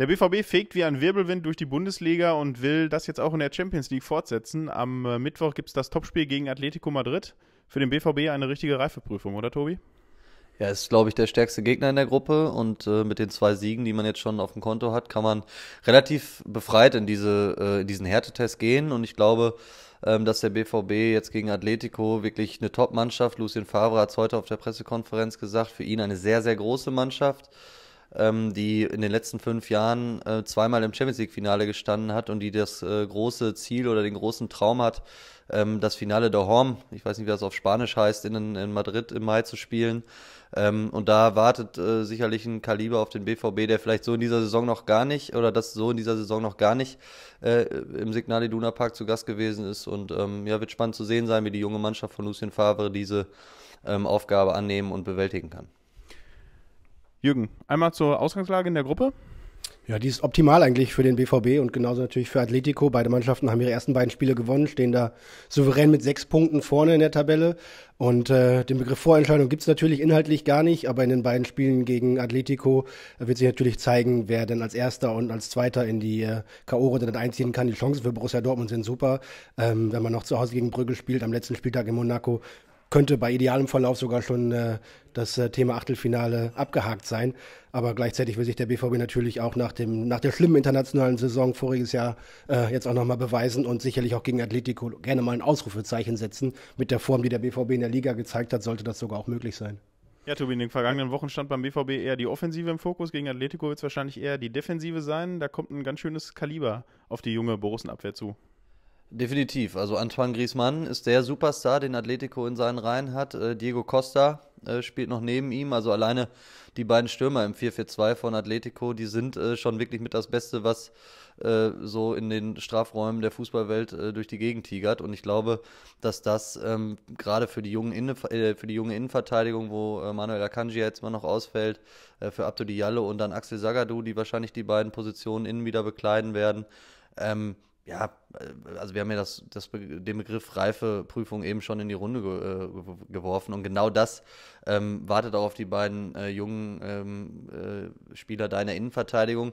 Der BVB fegt wie ein Wirbelwind durch die Bundesliga und will das jetzt auch in der Champions League fortsetzen. Am äh, Mittwoch gibt es das Topspiel gegen Atletico Madrid. Für den BVB eine richtige Reifeprüfung, oder Tobi? Ja, ist, glaube ich, der stärkste Gegner in der Gruppe und äh, mit den zwei Siegen, die man jetzt schon auf dem Konto hat, kann man relativ befreit in, diese, äh, in diesen Härtetest gehen und ich glaube, ähm, dass der BVB jetzt gegen Atletico wirklich eine Top-Mannschaft, Lucien Favre hat es heute auf der Pressekonferenz gesagt, für ihn eine sehr, sehr große Mannschaft ähm, die in den letzten fünf Jahren äh, zweimal im Champions League-Finale gestanden hat und die das äh, große Ziel oder den großen Traum hat, ähm, das Finale der Horm, ich weiß nicht, wie das auf Spanisch heißt, in, in Madrid im Mai zu spielen. Ähm, und da wartet äh, sicherlich ein Kaliber auf den BVB, der vielleicht so in dieser Saison noch gar nicht oder das so in dieser Saison noch gar nicht äh, im Signal Iduna Park zu Gast gewesen ist. Und ähm, ja, wird spannend zu sehen sein, wie die junge Mannschaft von Lucien Favre diese ähm, Aufgabe annehmen und bewältigen kann. Jürgen, einmal zur Ausgangslage in der Gruppe. Ja, die ist optimal eigentlich für den BVB und genauso natürlich für Atletico. Beide Mannschaften haben ihre ersten beiden Spiele gewonnen, stehen da souverän mit sechs Punkten vorne in der Tabelle. Und äh, den Begriff Vorentscheidung gibt es natürlich inhaltlich gar nicht, aber in den beiden Spielen gegen Atletico äh, wird sich natürlich zeigen, wer denn als erster und als zweiter in die äh, K.O.-Runde dann einziehen kann. Die Chancen für Borussia Dortmund sind super. Ähm, wenn man noch zu Hause gegen Brügge spielt, am letzten Spieltag in Monaco, könnte bei idealem Verlauf sogar schon äh, das äh, Thema Achtelfinale abgehakt sein. Aber gleichzeitig will sich der BVB natürlich auch nach, dem, nach der schlimmen internationalen Saison voriges Jahr äh, jetzt auch nochmal beweisen und sicherlich auch gegen Atletico gerne mal ein Ausrufezeichen setzen. Mit der Form, die der BVB in der Liga gezeigt hat, sollte das sogar auch möglich sein. Ja, Tobi, in den vergangenen Wochen stand beim BVB eher die Offensive im Fokus. Gegen Atletico wird es wahrscheinlich eher die Defensive sein. Da kommt ein ganz schönes Kaliber auf die junge Borussenabwehr zu. Definitiv. Also Antoine Griezmann ist der Superstar, den Atletico in seinen Reihen hat. Äh, Diego Costa äh, spielt noch neben ihm. Also alleine die beiden Stürmer im 4-4-2 von Atletico, die sind äh, schon wirklich mit das Beste, was so in den Strafräumen der Fußballwelt durch die Gegend tigert. Und ich glaube, dass das ähm, gerade für die, jungen Innen, für die junge Innenverteidigung, wo Manuel Akanji jetzt mal noch ausfällt, für Abdou Diallo und dann Axel Sagadou, die wahrscheinlich die beiden Positionen innen wieder bekleiden werden, ähm, ja, äh, also wir haben ja das, das, den Begriff Reifeprüfung eben schon in die Runde ge äh, geworfen und genau das ähm, wartet auch auf die beiden äh, jungen ähm, äh, Spieler deiner Innenverteidigung.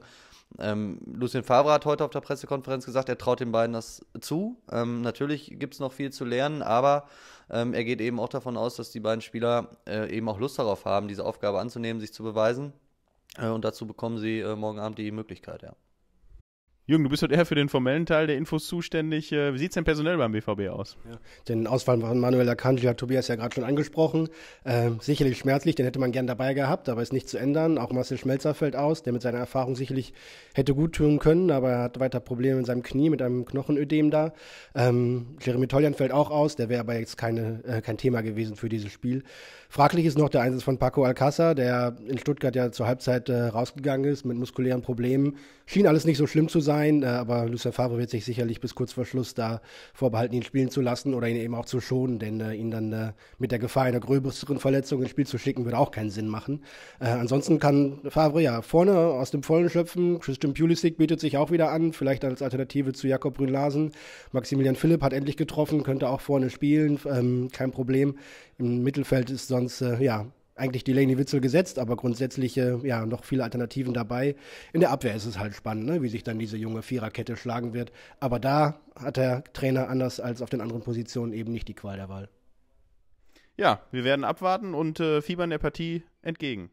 Ähm, Lucien Favre hat heute auf der Pressekonferenz gesagt, er traut den beiden das zu. Ähm, natürlich gibt es noch viel zu lernen, aber ähm, er geht eben auch davon aus, dass die beiden Spieler äh, eben auch Lust darauf haben, diese Aufgabe anzunehmen, sich zu beweisen. Äh, und dazu bekommen sie morgen Abend die Möglichkeit, ja. Jürgen, du bist heute eher für den formellen Teil der Infos zuständig. Äh, wie sieht es denn personell beim BVB aus? Ja, den Ausfall von Manuel Akanji hat Tobias ja gerade schon angesprochen. Ähm, sicherlich schmerzlich, den hätte man gern dabei gehabt, aber ist nicht zu ändern. Auch Marcel Schmelzer fällt aus, der mit seiner Erfahrung sicherlich hätte gut tun können, aber er hat weiter Probleme mit seinem Knie, mit einem Knochenödem da. Ähm, Jeremy Toljan fällt auch aus, der wäre aber jetzt keine, äh, kein Thema gewesen für dieses Spiel. Fraglich ist noch der Einsatz von Paco Alcázar, der in Stuttgart ja zur Halbzeit äh, rausgegangen ist mit muskulären Problemen. Schien alles nicht so schlimm zu sein sein, äh, aber Lucien Favre wird sich sicherlich bis kurz vor Schluss da vorbehalten, ihn spielen zu lassen oder ihn eben auch zu schonen, denn äh, ihn dann äh, mit der Gefahr einer gröberen Verletzung ins Spiel zu schicken, würde auch keinen Sinn machen. Äh, ansonsten kann Favre ja vorne aus dem Vollen schöpfen. Christian Pulisic bietet sich auch wieder an, vielleicht als Alternative zu Jakob Brünn-Larsen. Maximilian Philipp hat endlich getroffen, könnte auch vorne spielen, ähm, kein Problem. Im Mittelfeld ist sonst, äh, ja, eigentlich Delaney Witzel gesetzt, aber grundsätzlich äh, ja noch viele Alternativen dabei. In der Abwehr ist es halt spannend, ne? wie sich dann diese junge Viererkette schlagen wird. Aber da hat der Trainer anders als auf den anderen Positionen eben nicht die Qual der Wahl. Ja, wir werden abwarten und äh, fiebern der Partie entgegen.